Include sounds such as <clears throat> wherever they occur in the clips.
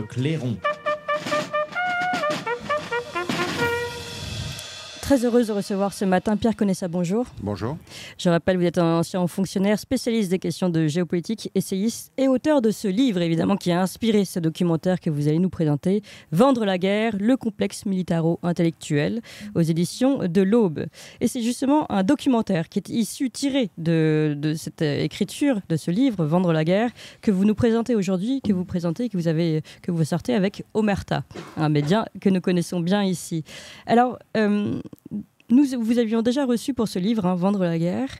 le clairon. très heureuse de recevoir ce matin Pierre Conessa. Bonjour. Bonjour. Je rappelle, vous êtes un ancien fonctionnaire, spécialiste des questions de géopolitique, essayiste et auteur de ce livre, évidemment, qui a inspiré ce documentaire que vous allez nous présenter Vendre la guerre, le complexe militaro-intellectuel, aux éditions de l'Aube. Et c'est justement un documentaire qui est issu, tiré de, cette écriture, de ce livre, Vendre la guerre, que vous nous présentez aujourd'hui, que vous présentez, que vous, avez, que vous sortez avec Omerta, un média que nous connaissons bien ici. Alors, euh, nous vous avions déjà reçu pour ce livre, hein, Vendre la guerre,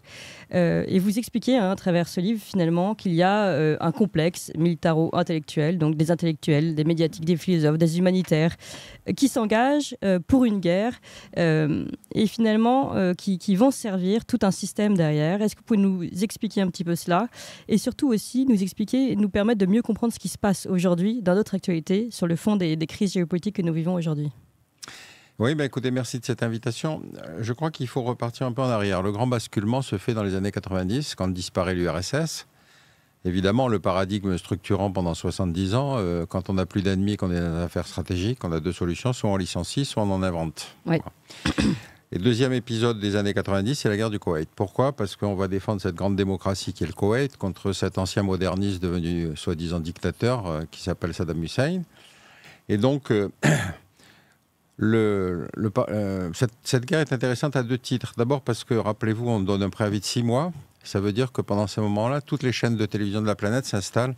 euh, et vous expliquez hein, à travers ce livre finalement qu'il y a euh, un complexe militaro-intellectuel, donc des intellectuels, des médiatiques, des philosophes, des humanitaires, euh, qui s'engagent pour une guerre et finalement qui, vont servir tout un système derrière. Est-ce que vous pouvez nous expliquer un petit peu cela et surtout aussi nous expliquer, nous permettre de mieux comprendre ce qui se passe aujourd'hui dans notre actualité sur le fond des crises géopolitiques que nous vivons aujourd'hui oui, bah, écoutez, merci de cette invitation. Euh, je crois qu'il faut repartir un peu en arrière. Le grand basculement se fait dans les années 90, quand disparaît l'URSS. Évidemment, le paradigme structurant pendant 70 ans, euh, quand on n'a plus d'ennemis, qu'on est dans des affaires stratégiques, on a deux solutions, soit on licencie, soit on en invente. Oui. deuxième épisode des années 90, c'est la guerre du Koweït. Pourquoi Parce qu'on va défendre cette grande démocratie qui est le Koweït contre cet ancien moderniste devenu euh, soi-disant dictateur qui s'appelle Saddam Hussein. Et donc, le, euh, cette, guerre est intéressante à deux titres. D'abord parce que, rappelez-vous, on donne un préavis de six mois. Ça veut dire que pendant ces moments-là, toutes les chaînes de télévision de la planète s'installent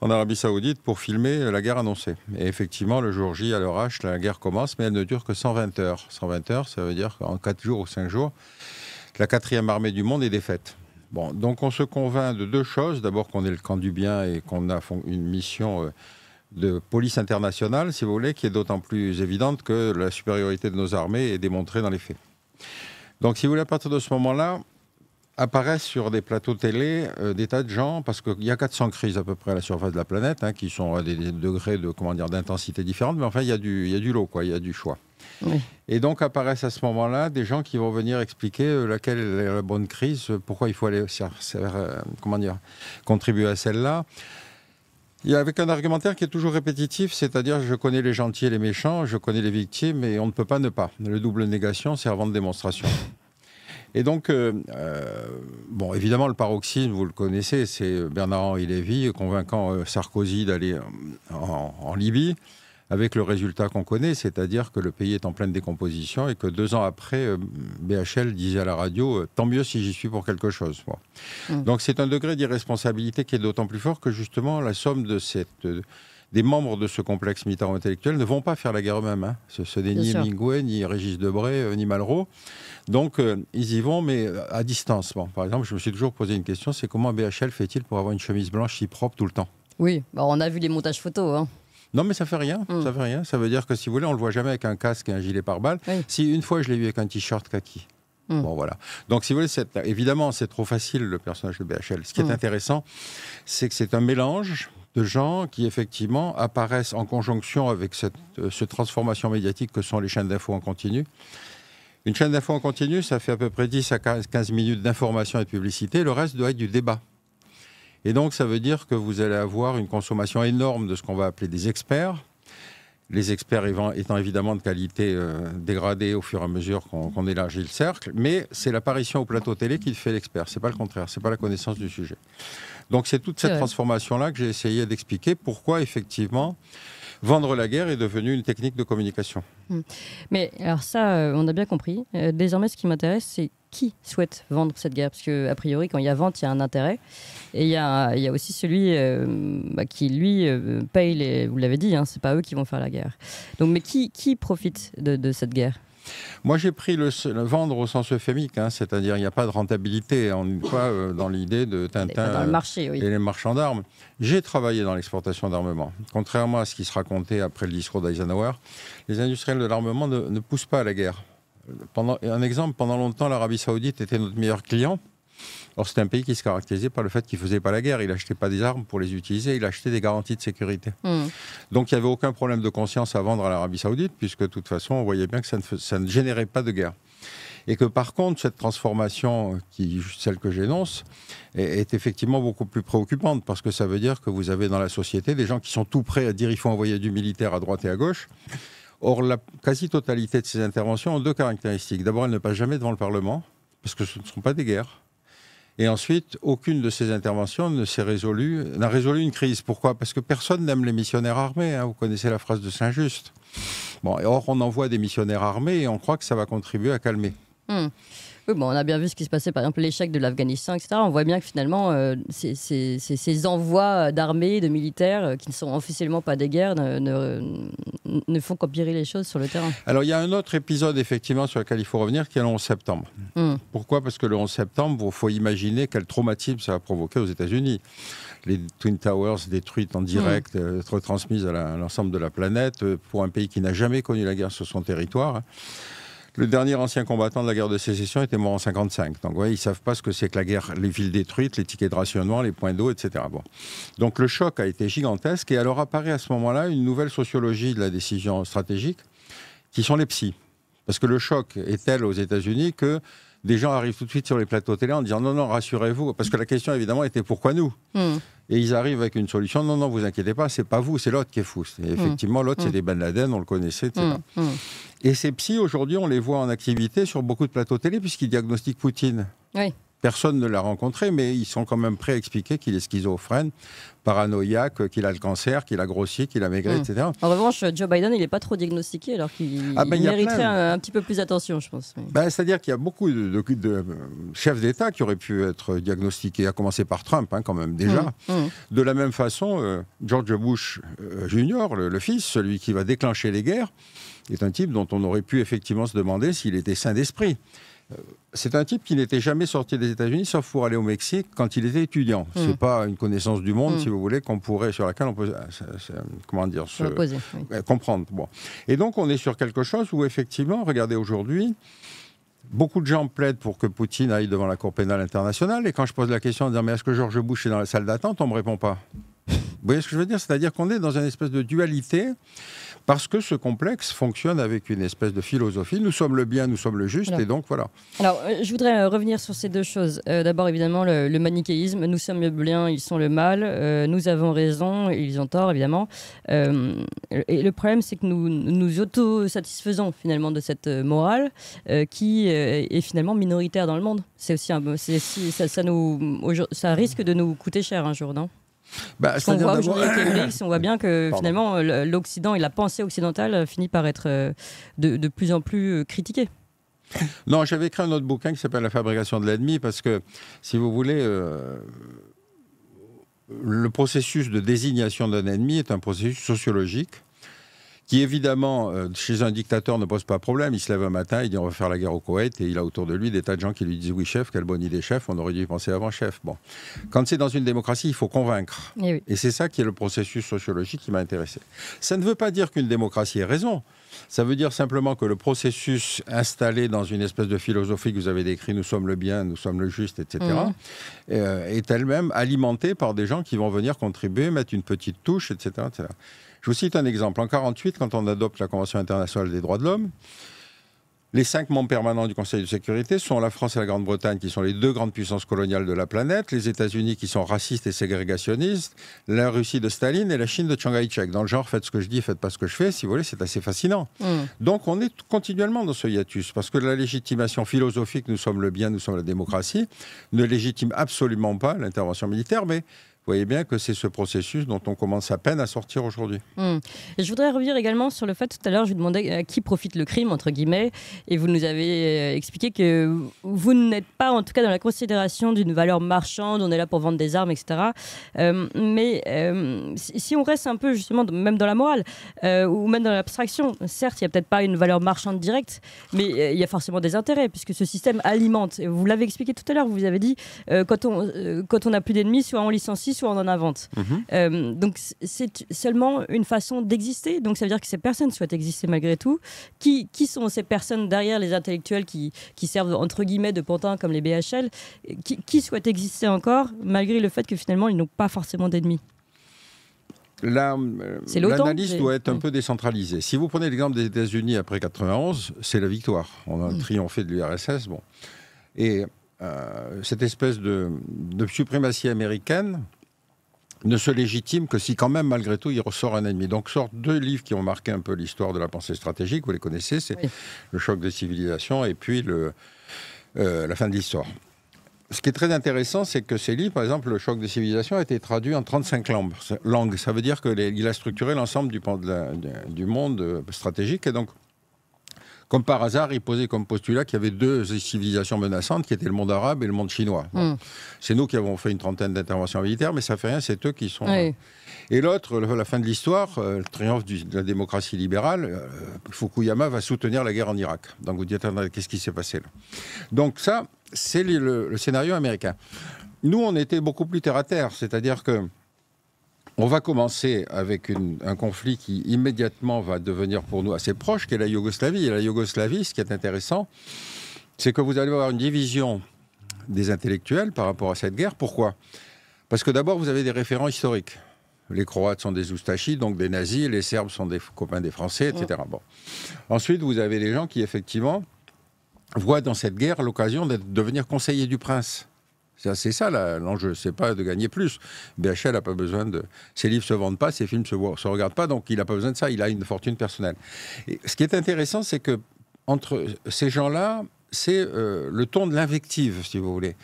en Arabie Saoudite pour filmer la guerre annoncée. Et effectivement, le jour J, à l'heure H, la guerre commence, mais elle ne dure que 120 heures. 120 heures, ça veut dire qu'en 4 jours ou 5 jours, la quatrième armée du monde est défaite. Bon, donc on se convainc de deux choses. D'abord qu'on est le camp du bien et qu'on a une mission... Euh, de police internationale, si vous voulez, qui est d'autant plus évidente que la supériorité de nos armées est démontrée dans les faits. Donc, si vous voulez, à partir de ce moment-là, apparaissent sur des plateaux télé euh, des tas de gens, parce qu'il y a 400 crises à peu près à la surface de la planète, hein, qui sont à des, degrés de comment dire d'intensité différente, mais enfin, il y, a du, y du lot, il y a du choix. Et donc apparaissent à ce moment-là des gens qui vont venir expliquer euh, laquelle est la bonne crise, pourquoi il faut aller euh, comment dire, contribuer à celle-là. Il y a avec un argumentaire qui est toujours répétitif, c'est-à-dire je connais les gentils et les méchants, je connais les victimes et on ne peut pas ne pas. Le double négation servant de démonstration. <laughs> Et donc, euh, euh, bon, évidemment, le paroxysme, vous le connaissez, c'est Bernard-Henri Lévy convaincant euh, Sarkozy d'aller en, Libye avec le résultat qu'on connaît, c'est-à-dire que le pays est en pleine décomposition et que deux ans après, euh, BHL disait à la radio euh, Tant mieux si j'y suis pour quelque chose. Mm. Donc c'est un degré d'irresponsabilité qui est d'autant plus fort que justement la somme de cette euh, des membres de ce complexe militaro-intellectuel ne vont pas faire la guerre eux-mêmes. Hein. Ce, n'est ni Mingouet, ni Régis Debré, ni Malraux. Donc, ils y vont, mais à distance. par exemple, je me suis toujours posé une question, c'est comment BHL fait-il pour avoir une chemise blanche si propre tout le temps Oui, bah, on a vu les montages photos. Hein. Non, mais ça fait rien. Mm. Ça fait rien. Ça veut dire que si vous voulez, on le voit jamais avec un casque et un gilet pare-balles. Si une fois, je l'ai vu avec un t-shirt kaki. Mm. Bon, voilà. Donc, si vous voulez, évidemment, c'est trop facile, le personnage de BHL. Ce qui est mm. intéressant, c'est que c'est un mélange de gens qui effectivement apparaissent en conjonction avec cette, euh, cette transformation médiatique que sont les chaînes d'infos en continu. Une chaîne d'infos en continu, ça fait à peu près 10 à 15 minutes d'information et de publicité. Le reste doit être du débat. Et donc, ça veut dire que vous allez avoir une consommation énorme de ce qu'on va appeler des experts. Les experts étant évidemment de qualité euh, dégradée au fur et à mesure qu'on élargit le cercle, mais c'est l'apparition au plateau télé qui fait l'expert. C'est pas le contraire, c'est pas la connaissance du sujet. Donc c'est toute cette transformation-là que j'ai essayé d'expliquer pourquoi effectivement vendre la guerre est devenu une technique de communication. Mmh. Mais alors ça, euh, on a bien compris. Euh, désormais, ce qui m'intéresse, c'est qui souhaite vendre cette guerre. Parce que, a priori, quand il y a vente, il y a un intérêt. Et il y a, aussi celui euh, bah, qui, lui, euh, paye les. Vous l'avez dit, hein, c'est pas eux qui vont faire la guerre. Donc, mais qui, qui profite de, cette guerre moi, j'ai pris le, vendre au sens euphémique, hein, c'est-à-dire il n'y a pas de rentabilité. en pas euh, dans l'idée de Tintin marché, et les marchands d'armes. J'ai travaillé dans l'exportation d'armement. Contrairement à ce qui se racontait après le discours d'Eisenhower, les industriels de l'armement ne, ne poussent pas à la guerre un exemple, pendant longtemps, l'Arabie Saoudite était notre meilleur client. Or, c'est un pays qui se caractérisait par le fait qu'il ne faisait pas la guerre. Il n'achetait pas des armes pour les utiliser, il achetait des garanties de sécurité. Hmm. Donc, il n'y avait aucun problème de conscience à vendre à l'Arabie Saoudite, puisque de toute façon, on voyait bien que ça ne, générait pas de guerre. Et que par contre, cette transformation, qui, celle que j'énonce, est, effectivement beaucoup plus préoccupante, parce que ça veut dire que vous avez dans la société des gens qui sont tout prêts à dire il faut envoyer du militaire à droite et à gauche, Or, la quasi-totalité de ces interventions ont deux caractéristiques. D'abord, elles ne passent jamais devant le Parlement, parce que ce ne sont pas des guerres. Et ensuite, aucune de ces interventions n'a résolu une crise. Pourquoi Parce que personne n'aime les missionnaires armés. Hein. Vous connaissez la phrase de Saint-Just. Bon, or, on envoie des missionnaires armés et on croit que ça va contribuer à calmer. Hmm on a bien vu ce qui se passait, par exemple, l'échec de l'Afghanistan, etc. On voit bien que finalement, euh, ces, envois d'armées, de militaires, euh, qui ne sont officiellement pas des guerres, ne, ne, font qu'empirer les choses sur le terrain. Alors, il y a un autre épisode, effectivement, sur lequel il faut revenir, qui est le 11 septembre. Hmm. Pourquoi Parce que le 11 septembre, il faut imaginer quel traumatisme ça a provoqué aux États-Unis. Les Twin Towers détruites en direct, hmm. euh, retransmises à l'ensemble de la planète, pour un pays qui n'a jamais connu la guerre sur son territoire. Le dernier ancien combattant de la guerre de sécession était mort en 55. Donc, vous voyez, ils savent pas ce que c'est que la guerre, les villes détruites, les tickets de rationnement, les points d'eau, etc. Bon. Donc, le choc a été gigantesque. Et alors apparaît à ce moment-là une nouvelle sociologie de la décision stratégique, qui sont les psys. Parce que le choc est tel aux États-Unis que des gens arrivent tout de suite sur les plateaux télé en disant non, non, rassurez-vous, parce que la question évidemment était pourquoi nous hmm. Et ils arrivent avec une solution, non, non, vous inquiétez pas, c'est pas vous, c'est l'autre qui est fou. Et effectivement, l'autre, hmm. c'est des Ben Laden, on le connaissait, hmm. Et ces psys, aujourd'hui, on les voit en activité sur beaucoup de plateaux télé, puisqu'ils diagnostiquent Poutine. Oui. Personne ne l'a rencontré, mais ils sont quand même prêts à expliquer qu'il est schizophrène, paranoïaque, qu'il a le cancer, qu'il a grossi, qu'il a maigri, hmm. etc. En revanche, Joe Biden, il n'est pas trop diagnostiqué, alors qu'il ah, ben, mériterait un, petit peu plus d'attention, je pense. Ben, c'est-à-dire qu'il y a beaucoup de, chefs d'État qui auraient pu être diagnostiqués, à commencer par Trump, hein, quand même, déjà. Hmm. Hmm. De la même façon, euh, George Bush euh, Jr., le fils, celui qui va déclencher les guerres, est un type dont on aurait pu effectivement se demander s'il était sain d'esprit. Euh, c'est un type qui n'était jamais sorti des États-Unis sauf pour aller au Mexique quand il était étudiant. Hmm. Ce n'est pas une connaissance du monde, hmm. si vous voulez, qu'on pourrait sur laquelle on peut euh, comment dire se, comprendre. Et donc on est sur quelque chose où effectivement, regardez aujourd'hui. Beaucoup de gens plaident pour que Poutine aille devant la Cour pénale internationale. Et quand je pose la question en disant Mais est-ce que George Bush est dans la salle d'attente on ne me répond pas. Vous voyez ce que je veux dire C'est-à-dire qu'on est dans une espèce de dualité parce que ce complexe fonctionne avec une espèce de philosophie. Nous sommes le bien, nous sommes le juste, et donc voilà. Alors, euh, je voudrais euh, revenir sur ces deux choses. Euh, d'abord, évidemment, le, manichéisme. Nous sommes le bien, ils sont le mal. nous avons raison, ils ont tort, évidemment. et le problème, c'est que nous nous auto finalement de cette morale qui est finalement minoritaire dans le monde. C'est aussi, un, ça, nous, ça risque de nous coûter cher un jour, non bah, qu'on voit on voit bien que finalement l'Occident et la pensée occidentale euh, finit par être euh, de, plus en plus euh, critiquée. Non, j'avais écrit un autre bouquin qui s'appelle La fabrication de l'ennemi parce que, si vous voulez, le processus de désignation d'un ennemi est un processus sociologique qui évidemment, euh, chez un dictateur, ne pose pas problème. Il se lève un matin, il dit on va faire la guerre au Koweït, et il a autour de lui des tas de gens qui lui disent oui chef, quelle bonne idée chef, on aurait dû y penser avant chef. Bon, quand c'est dans une démocratie, il faut convaincre. Eh et, c'est ça qui est le processus sociologique qui m'a intéressé. Ça ne veut pas dire qu'une démocratie ait raison. Ça veut dire simplement que le processus installé dans une espèce de philosophie que vous avez décrit, nous sommes le bien, nous sommes le juste, etc., mm. euh, est elle-même alimentée par des gens qui vont venir contribuer, mettre une petite touche, etc. etc. Je vous cite un exemple. En 1948, quand on adopte la Convention internationale des droits de l'homme, les cinq membres permanents du Conseil de sécurité sont la France et la Grande-Bretagne, qui sont les deux grandes puissances coloniales de la planète, les États-Unis, qui sont racistes et ségrégationnistes, la Russie de Staline et la Chine de Chiang Kai-shek. Dans le genre, faites ce que je dis, faites pas ce que je fais, si vous voulez, c'est assez fascinant. Mm. Donc on est continuellement dans ce hiatus, parce que la légitimation philosophique, nous sommes le bien, nous sommes la démocratie, ne légitime absolument pas l'intervention militaire, mais vous voyez bien que c'est ce processus dont on commence à peine à sortir aujourd'hui. Hmm. Je voudrais revenir également sur le fait, tout à l'heure, je vous demandais à euh, qui profite le crime, entre guillemets, et vous nous avez euh, expliqué que vous n'êtes pas, en tout cas, dans la considération d'une valeur marchande, on est là pour vendre des armes, etc. Euh, mais si on reste un peu, justement, même dans la morale, ou même dans l'abstraction, certes, il n'y a peut-être pas une valeur marchande directe, mais il y a forcément des intérêts, puisque ce système alimente. Vous l'avez expliqué tout à l'heure, vous avez dit, quand on n'a quand on plus d'ennemis, soit on licencie, soit on en invente. Mhm. Euh, donc c'est seulement une façon d'exister. Donc ça veut dire que ces personnes souhaitent exister malgré tout. Qui, sont ces personnes derrière les intellectuels qui, servent entre guillemets de pantin comme les BHL qui, souhaitent exister encore malgré le fait que finalement ils n'ont pas forcément d'ennemis euh, L'analyse doit être un peu décentralisée. Si vous prenez l'exemple des États-Unis après 91, c'est la victoire. On a mm. triomphé de l'URSS. Bon. Et euh, cette espèce de, de, suprématie américaine ne se légitime que si quand même, malgré tout, il ressort un ennemi. Donc sortent deux livres qui ont marqué un peu l'histoire de la pensée stratégique, vous les connaissez, c'est Le choc des civilisations et puis euh, La fin de l'histoire. Ce qui est très intéressant, c'est que ces livres, par exemple, Le choc des civilisations, a été traduit en 35 langues. Ça veut dire qu'il a structuré l'ensemble du, du, monde euh, stratégique. Et donc, comme par hasard, il posait comme postulat qu'il y avait deux civilisations menaçantes, qui étaient le monde arabe et le monde chinois. Hmm. C'est nous qui avons fait une trentaine d'interventions militaires, mais ça fait rien, c'est eux qui sont... Euh. Et l'autre, la fin de l'histoire, euh, le triomphe de la démocratie libérale, euh, Fukuyama va soutenir la guerre en Irak. Donc vous dites, qu'est-ce qui s'est passé là Donc ça, c'est le, scénario américain. Nous, on était beaucoup plus terre-à-terre, c'est-à-dire que on va commencer avec un conflit qui immédiatement va devenir pour nous assez proche, qui est la Yougoslavie. Et la Yougoslavie, ce qui est intéressant, c'est que vous allez avoir une division des intellectuels par rapport à cette guerre. Pourquoi Parce que d'abord, vous avez des référents historiques. Les Croates sont des oustachis, donc des nazis, les Serbes sont des copains des Français, etc. Bon. Ensuite, vous avez les gens qui, effectivement, voient dans cette guerre l'occasion de devenir conseillers du prince. C'est ça l'enjeu, c'est pas de gagner plus. BHL n'a pas besoin de. Ses livres se vendent pas, ses films se, se regardent pas, donc il a pas besoin de ça, il a une fortune personnelle. ce qui est intéressant, c'est que entre ces gens-là, c'est euh, le ton de l'invective, si vous voulez.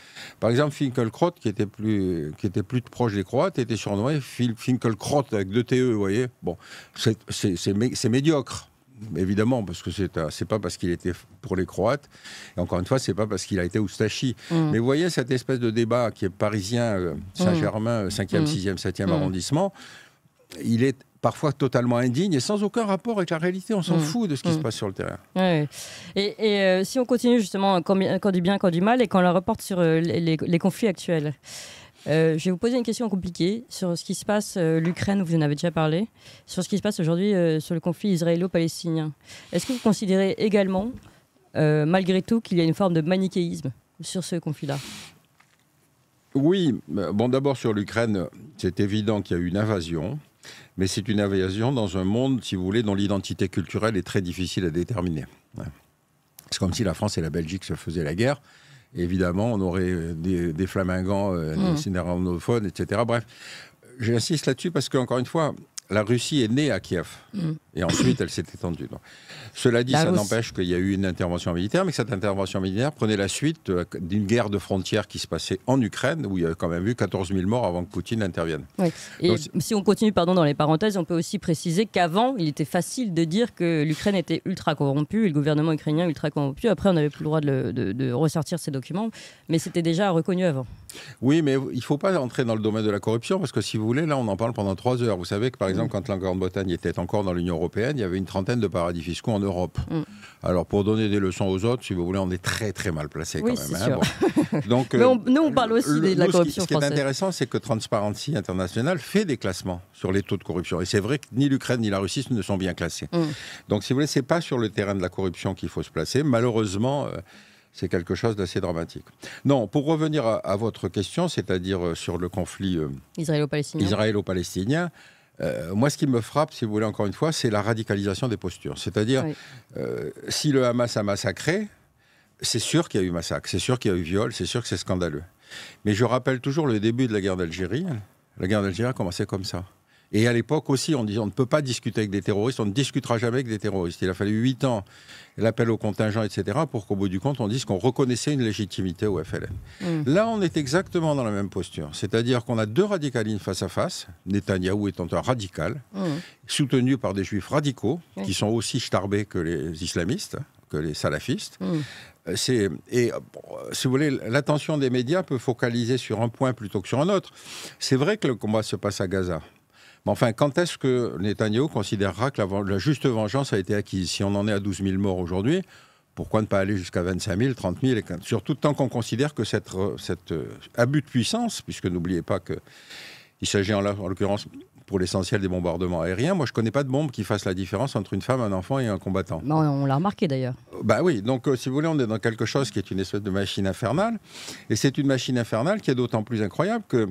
Par exemple, Finkelkraut, qui était plus, qui était plus proche des Croates, était surnommé Finkelkraut avec deux TE, vous voyez. Bon, c'est médiocre évidemment, parce que c'est n'est pas parce qu'il était pour les Croates, et encore une fois, c'est pas parce qu'il a été Oustachi. Mm. Mais vous voyez cette espèce de débat qui est parisien, euh, mm. Saint-Germain, 5e, 6e, 7e arrondissement, il est parfois totalement indigne et sans aucun rapport avec la réalité. On s'en mm. fout de ce qui se passe sur le terrain. Et, euh, si on continue justement quand, du bien, quand du mal, et quand on la reporte sur euh, les, conflits actuels, euh, je vais vous poser une question compliquée sur ce qui se passe, euh, l'Ukraine, vous en avez déjà parlé, sur ce qui se passe aujourd'hui euh, sur le conflit israélo-palestinien. Est-ce que vous considérez également, malgré tout, qu'il y a une forme de manichéisme sur ce conflit-là Oui, bon d'abord sur l'Ukraine, c'est évident qu'il y a eu une invasion, mais c'est une invasion dans un monde, si vous voulez, dont l'identité culturelle est très difficile à déterminer. C'est comme si la France et la Belgique se faisaient la guerre évidemment, on aurait euh, des, des flamingants, euh, mmh. etc. Bref, j'insiste là-dessus parce qu'encore une fois, la Russie est née à Kiev. Mm. Et ensuite, elle s'est étendue. cela dit, ça n'empêche qu'il y a eu une intervention militaire, mais cette intervention militaire prenait la suite d'une guerre de frontières qui se passait en Ukraine, où il y a quand même eu 14 000 morts avant que Poutine intervienne. Et si on continue pardon, dans les parenthèses, on peut aussi préciser qu'avant, il était facile de dire que l'Ukraine était ultra corrompue, le gouvernement ukrainien ultra corrompu. Après, on n'avait plus le droit de, de ressortir ces documents, mais c'était déjà reconnu avant. Oui, mais il ne faut pas entrer dans le domaine de la corruption, parce que si vous voulez, là, on en parle pendant trois heures. Vous savez que, par exemple, quand la Grande-Bretagne était encore dans l'Union européenne, il y avait une trentaine de paradis fiscaux en Europe. Mm. Alors, pour donner des leçons aux autres, si vous voulez, on est très très mal placé quand même. Hein. <laughs> Donc, Mais euh, nous, on parle aussi de la corruption. Ce qui, ce qui est intéressant, c'est que Transparency International fait des classements sur les taux de corruption. Et c'est vrai que ni l'Ukraine ni la Russie ne sont bien classés. Mm. Donc, si vous voulez, n'est pas sur le terrain de la corruption qu'il faut se placer. Malheureusement. Euh, c'est quelque chose d'assez dramatique. Non, pour revenir à, votre question, c'est-à-dire euh, sur le conflit israélo palestinien euh, moi, ce qui me frappe, si vous voulez, encore une fois, c'est la radicalisation des postures. C'est-à-dire, euh, si le Hamas a massacré, c'est sûr qu'il y a eu massacre, c'est sûr qu'il y a eu viol, c'est sûr que c'est scandaleux. Mais je rappelle toujours le début de la guerre d'Algérie. La guerre d'Algérie a commencé comme ça. Et à l'époque aussi, on disait on ne peut pas discuter avec des terroristes, on ne discutera jamais avec des terroristes. Il a fallu huit ans, l'appel au contingent, etc., pour qu'au bout du compte, on dise qu'on reconnaissait une légitimité au FLN. Mm. Là, on est exactement dans la même posture. C'est-à-dire qu'on a deux radicalines face à face, Netanyahou étant un radical, mm. soutenu par des juifs radicaux, qui sont aussi starbés que les islamistes, que les salafistes. Mm. Euh, c'est, et euh, euh, si vous voulez, l'attention des médias peut focaliser sur un point plutôt que sur un autre. C'est vrai que le combat se passe à Gaza enfin, quand est-ce que Netanyahu considérera que la, juste vengeance a été acquise Si on en est à 12 000 morts aujourd'hui, pourquoi ne pas aller jusqu'à 25 000, 30 000 et Surtout tant qu'on considère que cet euh, abus de puissance, puisque n'oubliez pas qu'il s'agit en, l'occurrence pour l'essentiel des bombardements aériens. Moi, je ne connais pas de bombe qui fasse la différence entre une femme, un enfant et un combattant. Non, on l'a remarqué d'ailleurs. Ben oui, donc euh, si vous voulez, on est dans quelque chose qui est une espèce de machine infernale. Et c'est une machine infernale qui est d'autant plus incroyable que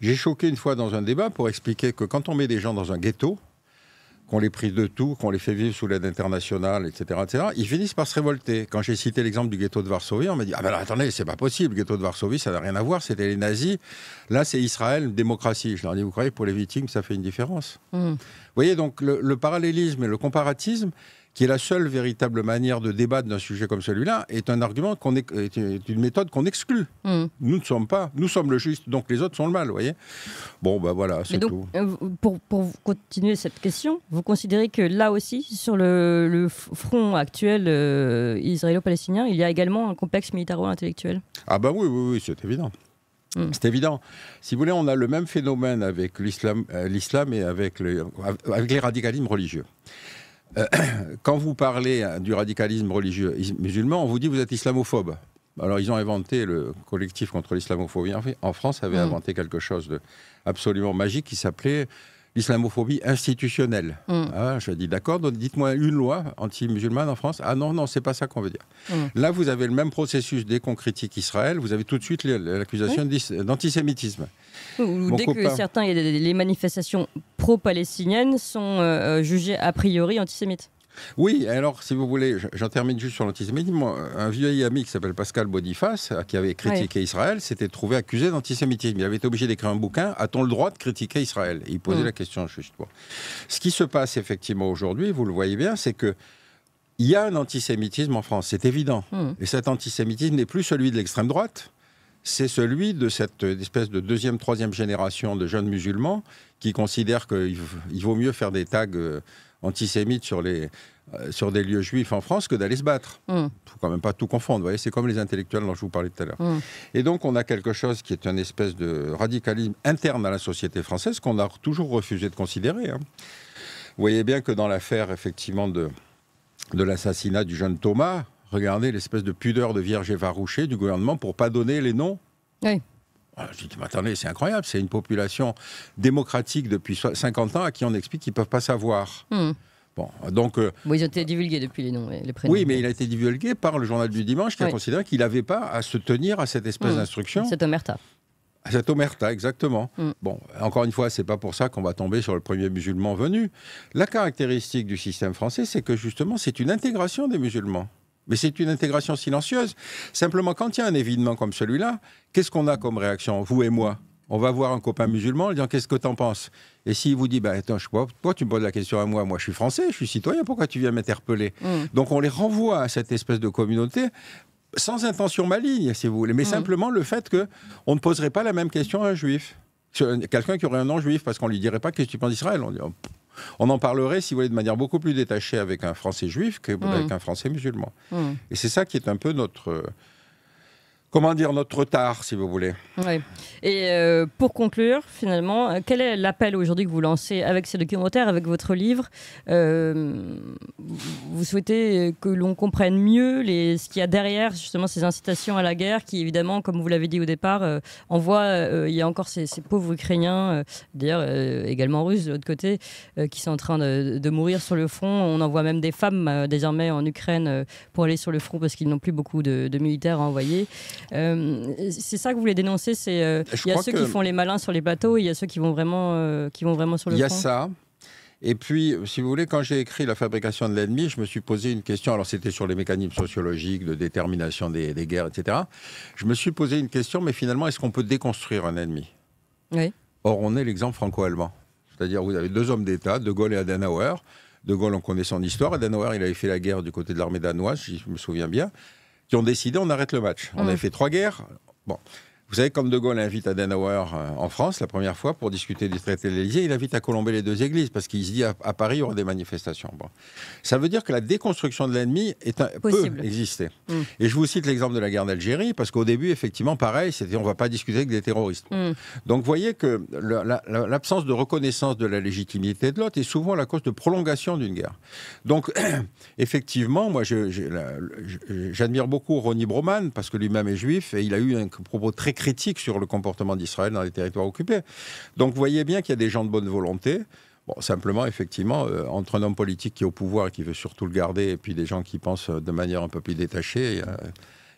j'ai choqué une fois dans un débat pour expliquer que quand on met des gens dans un ghetto, qu'on les prive de tout, qu'on les fait vivre sous l'aide internationale, etc., etc., ils finissent par se révolter. Quand j'ai cité l'exemple du ghetto de Varsovie, on m'a dit Ah ben attendez, c'est pas possible, le ghetto de Varsovie, ça n'a rien à voir, c'était les nazis. Là, c'est Israël, démocratie. Je leur dis Vous croyez, pour les victimes, ça fait une différence hmm. Vous voyez, donc le parallélisme et le comparatisme, qui est la seule véritable manière de débattre d'un sujet comme celui-là, est un argument qu'on est, une méthode qu'on exclut. Hmm. Nous ne sommes pas, nous sommes le juste, donc les autres sont le mal, vous voyez. Bon, ben bah, voilà, c'est tout. Euh, pour, continuer cette question, vous considérez que là aussi, sur le, front actuel euh, israélo-palestinien, il y a également un complexe militaro-intellectuel Ah ben oui, oui, oui, c'est évident. Hmm. C'est évident. Si vous voulez, on a le même phénomène avec l'islam, euh, l'islam et avec, le, avec les radicalismes religieux. Euh, <clears throat> quand vous parlez euh, du radicalisme religieux musulman, on vous dit vous êtes islamophobe. Alors ils ont inventé, le collectif contre l'islamophobie en France avait avaient hmm. inventé quelque chose absolument magique qui s'appelait l'islamophobie institutionnelle. Mm. Ah, je dis d'accord, donc dites-moi une loi anti-musulmane en France. Ah non, non, c'est pas ça qu'on veut dire. Mm. Là, vous avez le même processus dès qu'on critique Israël, vous avez tout de suite l'accusation d'antisémitisme. Ou dès que certains, les manifestations pro-palestiniennes sont euh, euh, jugées a priori antisémites. Oui, alors si vous voulez, j'en termine juste sur l'antisémitisme. Un vieil ami qui s'appelle Pascal Boniface, euh, qui avait critiqué Israël, s'était trouvé accusé d'antisémitisme. Il avait été obligé d'écrire un bouquin A-t-on le droit de critiquer Israël Et il posait mm. la question justement. Ce qui se passe effectivement aujourd'hui, vous le voyez bien, c'est que il y a un antisémitisme en France, c'est évident. Mm. Et cet antisémitisme n'est plus celui de l'extrême droite, c'est celui de cette euh, espèce de deuxième, troisième génération de jeunes musulmans qui considèrent qu'il vaut mieux faire des tags euh, antisémites sur, les, euh, sur des lieux juifs en France que d'aller se battre. Hmm. Il faut quand même pas tout confondre. Vous voyez, c'est comme les intellectuels dont je vous parlais tout à l'heure. Hmm. Et donc, on a quelque chose qui est une espèce de radicalisme interne à la société française qu'on a toujours refusé de considérer. Hein. Vous voyez bien que dans l'affaire, effectivement, de, de l'assassinat du jeune Thomas, regardez l'espèce de pudeur de vierge et du gouvernement pour pas donner les noms. Oui. Ah, je dis, mais attendez, c'est incroyable, c'est une population démocratique depuis 50 ans à qui on explique qu'ils ne peuvent pas savoir. Hmm. Bon, donc, euh, ils ont été divulgués depuis les noms, les prénoms. Oui, mais il a été divulgué par le journal du dimanche qui considère qu'il n'avait pas à se tenir à cette espèce hmm. d'instruction. Cette omerta. cette omerta, exactement. Hmm. Bon, encore une fois, ce n'est pas pour ça qu'on va tomber sur le premier musulman venu. La caractéristique du système français, c'est que justement, c'est une intégration des musulmans. Mais c'est une intégration silencieuse. Simplement, quand il y a un événement comme celui-là, qu'est-ce qu'on a comme réaction, vous et moi On va voir un copain musulman, lui disant qu'est-ce que t'en penses Et s'il vous dit, bah, attends, je, Toi, tu me poses la question à moi Moi, je suis français, je suis citoyen, pourquoi tu viens m'interpeller mm. Donc on les renvoie à cette espèce de communauté sans intention maligne, si vous voulez, mais mm. simplement le fait qu'on ne poserait pas la même question à un juif, quelqu'un qui aurait un nom juif, parce qu'on ne lui dirait pas qu'est-ce que tu penses d'Israël. On dit, oh, on en parlerait, si vous voulez, de manière beaucoup plus détachée avec un Français juif qu'avec mmh. un Français musulman. Mmh. Et c'est ça qui est un peu notre euh, comment dire, notre retard, si vous voulez. Et euh, pour conclure, finalement, euh, quel est l'appel aujourd'hui que vous lancez avec ces documentaires, avec votre livre euh, Vous souhaitez que l'on comprenne mieux les, ce qu'il y a derrière, justement, ces incitations à la guerre qui, évidemment, comme vous l'avez dit au départ, envoient... il y a encore ces, pauvres Ukrainiens, d'ailleurs également russes de l'autre côté, qui sont en train de, mourir sur le front. On envoie même des femmes désormais en Ukraine pour aller sur le front parce qu'ils n'ont plus beaucoup de, de militaires à envoyer. Euh, c'est ça que vous voulez dénoncer. C'est euh, il y a ceux qui font les malins sur les bateaux, il y a ceux qui vont vraiment, euh, qui vont vraiment sur le. Il y a ça. Et puis, si vous voulez, quand j'ai écrit La fabrication de l'ennemi, je me suis posé une question. Alors, c'était sur les mécanismes sociologiques, de détermination des, des, guerres, etc. Je me suis posé une question, mais finalement, est-ce qu'on peut déconstruire un ennemi oui. Or, on est l'exemple franco-allemand. C'est-à-dire, vous avez deux hommes d'État, De Gaulle et Adenauer. De Gaulle, on connaît son histoire. Adenauer, il avait fait la guerre du côté de l'armée danoise, si je me souviens bien qui ont décidé on arrête le match. On mm. avait fait trois guerres. Bon. Vous savez, comme De Gaulle invite Adenauer euh, en France la première fois pour discuter du traité de l'Élysée, il invite à Colomber les deux églises parce qu'il se dit à, Paris, il y aura des manifestations. Ça veut dire que la déconstruction de l'ennemi peut exister. Mm. Et je vous cite l'exemple de la guerre d'Algérie parce qu'au début, effectivement, pareil, c'était on ne va pas discuter avec des terroristes. Mm. Donc vous voyez que l'absence de reconnaissance de la légitimité de l'autre est souvent la cause de prolongation d'une guerre. Donc <clears throat> effectivement, moi j'admire beaucoup Ronnie Broman parce que lui-même est juif et il a eu un propos très critique sur le comportement d'Israël dans les territoires occupés. Donc vous voyez bien qu'il y a des gens de bonne volonté. Bon, simplement, effectivement, euh, entre un homme politique qui est au pouvoir et qui veut surtout le garder, et puis des gens qui pensent de manière un peu plus détachée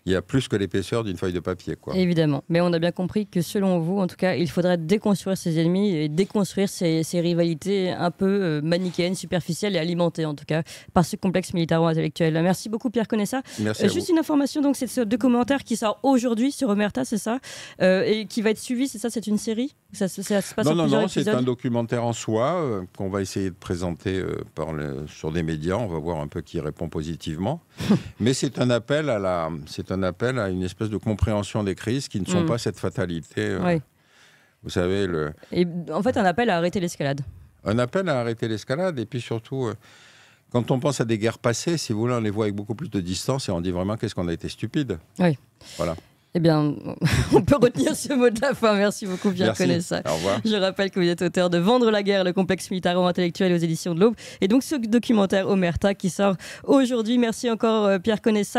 il y a plus que l'épaisseur d'une feuille de papier. Quoi. Évidemment. Mais on a bien compris que selon vous, en tout cas, il faudrait déconstruire ses ennemis et déconstruire ces, rivalités un peu euh, manichéennes, superficielles et alimentées, en tout cas, par ce complexe militaro-intellectuel. Merci beaucoup, Pierre Conessa. Merci. c'est euh, juste une information donc, c'est de commentaires qui sort aujourd'hui sur Omerta, c'est ça euh, Et qui va être suivi, c'est ça C'est une série non, non, non, c'est un documentaire en soi euh, qu'on va essayer de présenter euh, sur des médias. On va voir un peu qui répond positivement. <laughs> Mais c'est un appel à c'est un appel à une espèce de compréhension des crises qui ne sont mm. pas cette fatalité. Euh, vous savez le. en fait, un appel à arrêter l'escalade. Un appel à arrêter l'escalade et puis surtout. quand on pense à des guerres passées, si vous voulez, on les voit avec beaucoup plus de distance et on dit vraiment qu'est-ce qu'on a été stupide. Oui. Voilà. Eh bien, <laughs> on peut retenir ce mot de la fin. Merci beaucoup, Pierre Merci. Je rappelle que vous êtes auteur de Vendre la guerre, le complexe militaro-intellectuel aux éditions de l'Aube. Et donc ce documentaire Omerta qui sort aujourd'hui. Merci encore, euh, Pierre Connaissa.